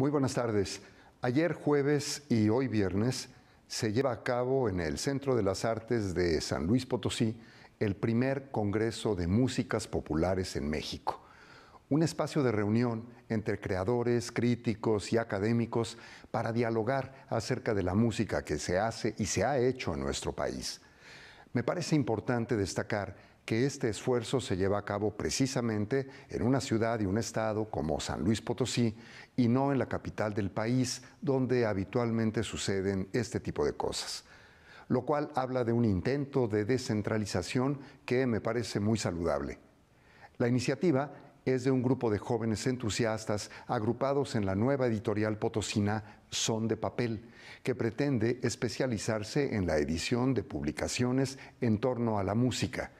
Muy buenas tardes. Ayer jueves y hoy viernes se lleva a cabo en el Centro de las Artes de San Luis Potosí el primer Congreso de Músicas Populares en México. Un espacio de reunión entre creadores, críticos y académicos para dialogar acerca de la música que se hace y se ha hecho en nuestro país. Me parece importante destacar que este esfuerzo se lleva a cabo precisamente en una ciudad y un estado como San Luis Potosí y no en la capital del país donde habitualmente suceden este tipo de cosas lo cual habla de un intento de descentralización que me parece muy saludable. La iniciativa es de un grupo de jóvenes entusiastas agrupados en la nueva editorial potosina Son de Papel, que pretende especializarse en la edición de publicaciones en torno a la música,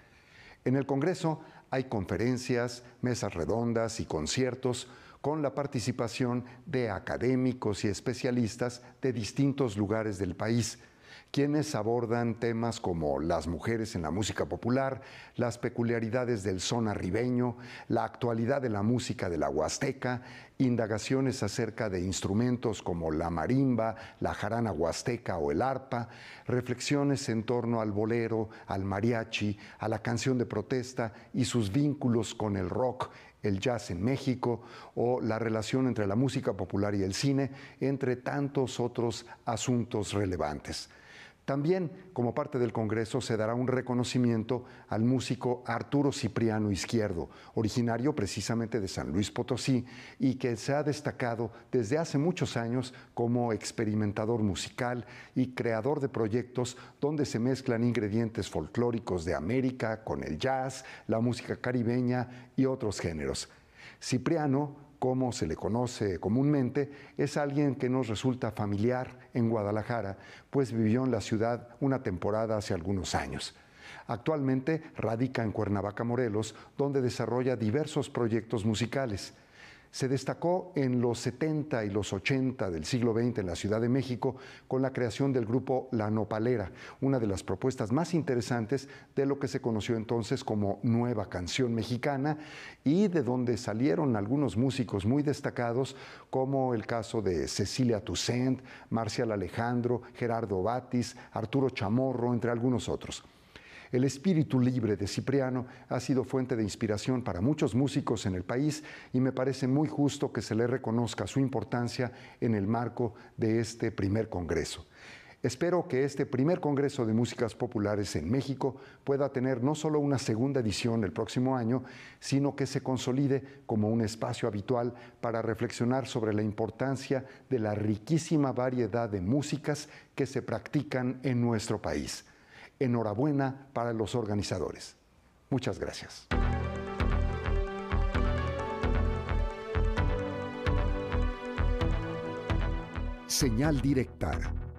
en el Congreso hay conferencias, mesas redondas y conciertos con la participación de académicos y especialistas de distintos lugares del país, quienes abordan temas como las mujeres en la música popular, las peculiaridades del zona ribeño, la actualidad de la música de la Huasteca indagaciones acerca de instrumentos como la marimba, la jarana huasteca o el arpa, reflexiones en torno al bolero, al mariachi, a la canción de protesta y sus vínculos con el rock, el jazz en México o la relación entre la música popular y el cine, entre tantos otros asuntos relevantes. También, como parte del Congreso, se dará un reconocimiento al músico Arturo Cipriano Izquierdo, originario precisamente de San Luis Potosí y que se ha destacado desde hace muchos años como experimentador musical y creador de proyectos donde se mezclan ingredientes folclóricos de América con el jazz, la música caribeña y otros géneros. Cipriano como se le conoce comúnmente, es alguien que nos resulta familiar en Guadalajara, pues vivió en la ciudad una temporada hace algunos años. Actualmente radica en Cuernavaca, Morelos, donde desarrolla diversos proyectos musicales se destacó en los 70 y los 80 del siglo XX en la Ciudad de México con la creación del grupo La Nopalera, una de las propuestas más interesantes de lo que se conoció entonces como Nueva Canción Mexicana y de donde salieron algunos músicos muy destacados como el caso de Cecilia Toussaint, Marcial Alejandro, Gerardo Batis, Arturo Chamorro, entre algunos otros. El espíritu libre de Cipriano ha sido fuente de inspiración para muchos músicos en el país y me parece muy justo que se le reconozca su importancia en el marco de este primer Congreso. Espero que este primer Congreso de Músicas Populares en México pueda tener no solo una segunda edición el próximo año, sino que se consolide como un espacio habitual para reflexionar sobre la importancia de la riquísima variedad de músicas que se practican en nuestro país enhorabuena para los organizadores. Muchas gracias. Señal directa